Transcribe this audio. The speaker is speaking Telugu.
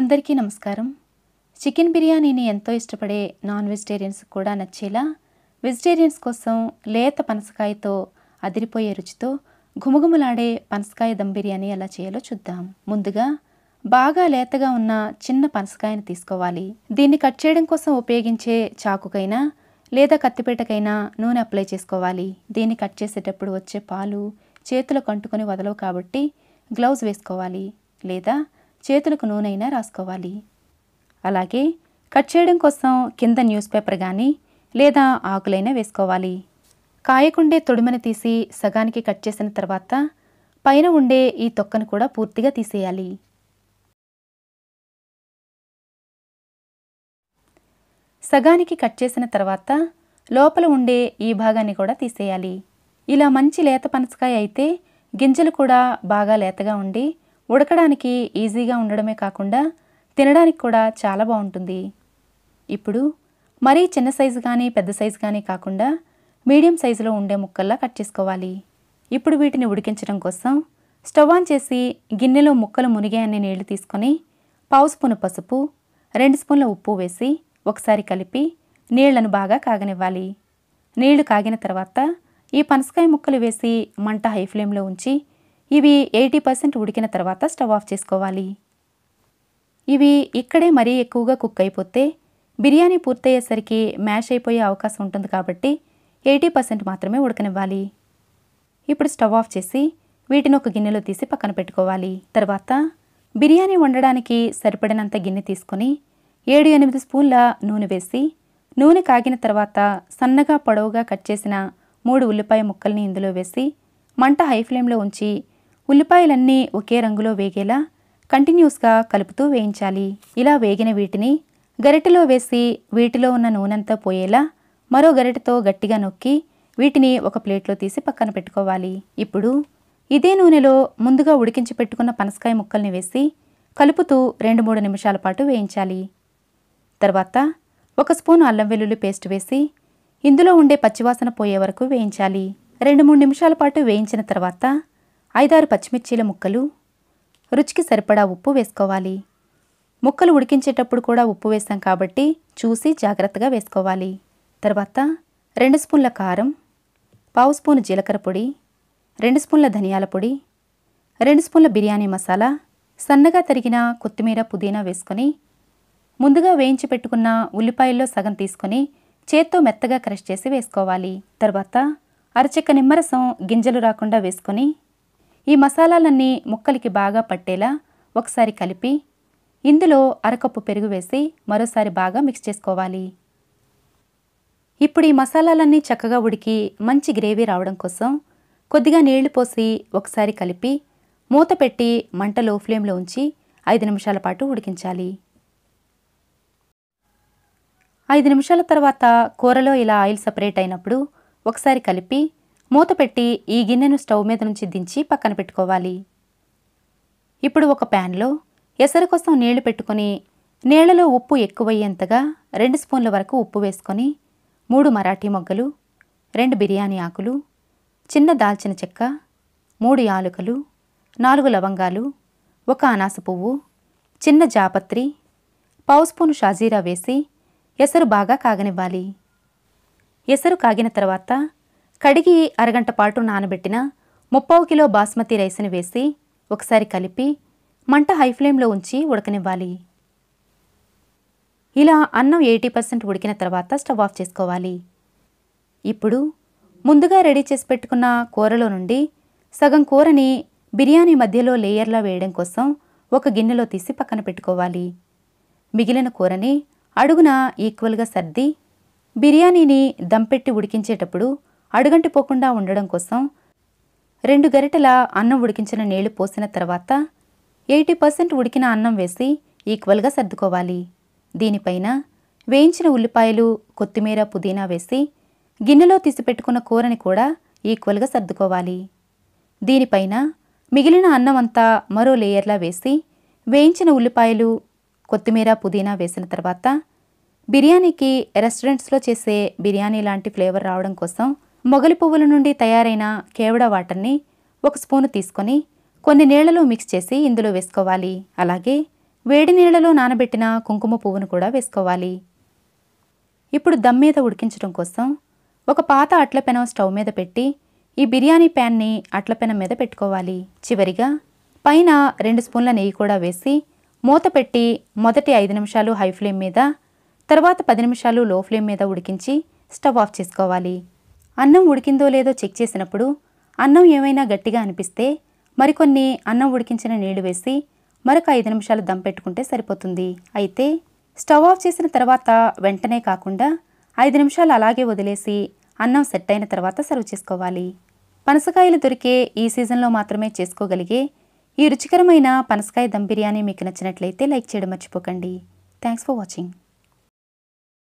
అందరికీ నమస్కారం చికెన్ బిర్యానీని ఎంతో ఇష్టపడే నాన్ వెజిటేరియన్స్ కూడా నచ్చేలా వెజిటేరియన్స్ కోసం లేత పనసకాయతో అదిరిపోయే రుచితో ఘుమఘుమలాడే పనసకాయ దమ్ బిర్యానీ ఎలా చేయాలో చూద్దాం ముందుగా బాగా లేతగా ఉన్న చిన్న పనసకాయను తీసుకోవాలి దీన్ని కట్ చేయడం కోసం ఉపయోగించే చాకుకైనా లేదా కత్తిపేటకైనా నూనె అప్లై చేసుకోవాలి దీన్ని కట్ చేసేటప్పుడు వచ్చే పాలు చేతులకు అంటుకొని వదలవు కాబట్టి గ్లౌజ్ వేసుకోవాలి లేదా చేతులకు నూనెయినా రాసుకోవాలి అలాగే కట్ చేయడం కోసం కింద న్యూస్ పేపర్ కానీ లేదా ఆకులైనా వేసుకోవాలి కాయకుండే తొడిమని తీసి సగానికి కట్ చేసిన తర్వాత పైన ఉండే ఈ తొక్కను కూడా పూర్తిగా తీసేయాలి సగానికి కట్ చేసిన తర్వాత లోపల ఉండే ఈ భాగాన్ని కూడా తీసేయాలి ఇలా మంచి లేత పనసకాయ అయితే గింజలు కూడా బాగా లేతగా ఉండి ఉడకడానికి ఈజీగా ఉండడమే కాకుండా తినడానికి కూడా చాలా బాగుంటుంది ఇప్పుడు మరీ చిన్న సైజు కానీ పెద్ద సైజు కానీ కాకుండా మీడియం సైజులో ఉండే ముక్కల్లా కట్ చేసుకోవాలి ఇప్పుడు వీటిని ఉడికించడం కోసం స్టవ్ ఆన్ చేసి గిన్నెలో ముక్కలు మునిగాయన్ని నీళ్లు తీసుకొని పావు స్పూను పసుపు రెండు స్పూన్ల ఉప్పు వేసి ఒకసారి కలిపి నీళ్లను బాగా కాగనివ్వాలి నీళ్లు కాగిన తర్వాత ఈ పనసకాయ ముక్కలు వేసి మంట హై ఫ్లేమ్లో ఉంచి ఇవి ఎయిటీ పర్సెంట్ ఉడికిన తర్వాత స్టవ్ ఆఫ్ చేసుకోవాలి ఇవి ఇక్కడే మరీ ఎక్కువగా కుక్ అయిపోతే బిర్యానీ పూర్తయ్యేసరికి మ్యాష్ అయిపోయే అవకాశం ఉంటుంది కాబట్టి ఎయిటీ పర్సెంట్ మాత్రమే ఉడకనివ్వాలి ఇప్పుడు స్టవ్ ఆఫ్ చేసి వీటిని ఒక గిన్నెలో తీసి పక్కన పెట్టుకోవాలి తర్వాత బిర్యానీ వండడానికి సరిపడినంత గిన్నె తీసుకొని ఏడు ఎనిమిది స్పూన్ల నూనె వేసి నూనె కాగిన తర్వాత సన్నగా పొడవుగా కట్ చేసిన మూడు ఉల్లిపాయ ముక్కల్ని ఇందులో వేసి మంట హై ఫ్లేమ్లో ఉంచి ఉల్లిపాయలన్నీ ఒకే రంగులో వేగేలా కంటిన్యూస్గా కలుపుతూ వేయించాలి ఇలా వేగిన వీటిని గరిటెలో వేసి వీటిలో ఉన్న నూనెంతా పోయేలా మరో గరిటెతో గట్టిగా నొక్కి వీటిని ఒక ప్లేట్లో తీసి పక్కన పెట్టుకోవాలి ఇప్పుడు ఇదే నూనెలో ముందుగా ఉడికించి పెట్టుకున్న పనసకాయ ముక్కల్ని వేసి కలుపుతూ రెండు మూడు నిమిషాల పాటు వేయించాలి తర్వాత ఒక స్పూన్ అల్లం వెల్లుల్లి పేస్ట్ వేసి ఇందులో ఉండే పచ్చివాసన పోయే వరకు వేయించాలి రెండు మూడు నిమిషాల పాటు వేయించిన తర్వాత ఐదారు పచ్చిమిర్చీల ముక్కలు రుచికి సరిపడా ఉప్పు వేసుకోవాలి ముక్కలు ఉడికించేటప్పుడు కూడా ఉప్పు వేసాం కాబట్టి చూసి జాగ్రత్తగా వేసుకోవాలి తర్వాత రెండు స్పూన్ల కారం పావు స్పూన్ జీలకర్ర పొడి రెండు స్పూన్ల ధనియాల పొడి రెండు స్పూన్ల బిర్యానీ మసాలా సన్నగా తరిగిన కొత్తిమీర పుదీనా వేసుకొని ముందుగా వేయించి పెట్టుకున్న ఉల్లిపాయల్లో సగం తీసుకొని చేత్తో మెత్తగా క్రష్ చేసి వేసుకోవాలి తర్వాత అరచెక్క నిమ్మరసం గింజలు రాకుండా వేసుకొని ఈ మసాలాలన్నీ ముక్కలకి బాగా పట్టేలా ఒకసారి కలిపి ఇందులో అరకప్పు పెరుగు వేసి మరోసారి బాగా మిక్స్ చేసుకోవాలి ఇప్పుడు ఈ మసాలాలన్నీ చక్కగా ఉడికి మంచి గ్రేవీ రావడం కోసం కొద్దిగా నీళ్లు పోసి ఒకసారి కలిపి మూత పెట్టి మంట లో ఫ్లేమ్లో ఉంచి ఐదు నిమిషాల పాటు ఉడికించాలి ఐదు నిమిషాల తర్వాత కూరలో ఇలా ఆయిల్ సపరేట్ అయినప్పుడు ఒకసారి కలిపి మూతపెట్టి ఈ గిన్నెను స్టవ్ మీద నుంచి దించి పక్కన పెట్టుకోవాలి ఇప్పుడు ఒక ప్యాన్లో ఎసరు కోసం నీళ్లు పెట్టుకుని నీళ్లలో ఉప్పు ఎక్కువయ్యేంతగా రెండు స్పూన్ల వరకు ఉప్పు వేసుకొని మూడు మరాఠీ మొగ్గలు రెండు బిర్యానీ ఆకులు చిన్న దాల్చిన చెక్క మూడు యాలుకలు నాలుగు లవంగాలు ఒక అనాస పువ్వు చిన్న జాపత్రి పావు స్పూను షాజీరా వేసి ఎసరు బాగా కాగనివ్వాలి ఎసరు కాగిన తర్వాత కడిగి అరగంట పాటు నానబెట్టిన ముప్పావు కిలో బాస్మతి రైస్ని వేసి ఒకసారి కలిపి మంట హై ఫ్లేమ్లో ఉంచి ఉడకనివ్వాలి ఇలా అన్నం ఎయిటీ పర్సెంట్ ఉడికిన తర్వాత స్టవ్ ఆఫ్ చేసుకోవాలి ఇప్పుడు ముందుగా రెడీ చేసి పెట్టుకున్న కూరలో నుండి సగం కూరని బిర్యానీ మధ్యలో లేయర్లా వేయడం కోసం ఒక గిన్నెలో తీసి పక్కన పెట్టుకోవాలి మిగిలిన కూరని అడుగున ఈక్వల్గా సర్ది బిర్యానీని దంపెట్టి ఉడికించేటప్పుడు అడుగంటిపోకుండా ఉండడం కోసం రెండు గరిటెల అన్నం ఉడికించిన నీళ్లు పోసిన తర్వాత ఎయిటీ పర్సెంట్ ఉడికిన అన్నం వేసి ఈక్వల్గా సర్దుకోవాలి దీనిపైన వేయించిన ఉల్లిపాయలు కొత్తిమీర పుదీనా వేసి గిన్నెలో తీసిపెట్టుకున్న కూరని కూడా ఈక్వల్గా సర్దుకోవాలి దీనిపైన మిగిలిన అన్నం అంతా మరో లేయర్లా వేసి వేయించిన ఉల్లిపాయలు కొత్తిమీర పుదీనా వేసిన తర్వాత బిర్యానీకి రెస్టారెంట్స్లో చేసే బిర్యానీ లాంటి ఫ్లేవర్ రావడం కోసం మొగలి పువ్వుల నుండి తయారైన కేవడ వాటర్ని ఒక స్పూను తీసుకొని కొన్ని నీళ్లలో మిక్స్ చేసి ఇందులో వేసుకోవాలి అలాగే వేడి నీళ్లలో నానబెట్టిన కుంకుమ పువ్వును కూడా వేసుకోవాలి ఇప్పుడు దమ్ మీద ఉడికించడం కోసం ఒక పాత అట్లపెనం స్టవ్ మీద పెట్టి ఈ బిర్యానీ ప్యాన్ని పెన మీద పెట్టుకోవాలి చివరిగా పైన రెండు స్పూన్ల నెయ్యి కూడా వేసి మూత పెట్టి మొదటి ఐదు నిమిషాలు హై ఫ్లేమ్ మీద తర్వాత పది నిమిషాలు లో ఫ్లేమ్ మీద ఉడికించి స్టవ్ ఆఫ్ చేసుకోవాలి అన్నం ఉడికిందో లేదో చెక్ చేసినప్పుడు అన్నం ఏమైనా గట్టిగా అనిపిస్తే మరికొన్ని అన్నం ఉడికించిన నీళ్లు వేసి మరొక ఐదు నిమిషాలు దమ్ పెట్టుకుంటే సరిపోతుంది అయితే స్టవ్ ఆఫ్ చేసిన తర్వాత వెంటనే కాకుండా ఐదు నిమిషాలు అలాగే వదిలేసి అన్నం సెట్ అయిన తర్వాత సర్వ్ చేసుకోవాలి పనసకాయలు దొరికే ఈ సీజన్లో మాత్రమే చేసుకోగలిగే ఈ రుచికరమైన పనసకాయ దమ్ బిర్యానీ మీకు నచ్చినట్లయితే లైక్ చేయడం మర్చిపోకండి థ్యాంక్స్ ఫర్ వాచింగ్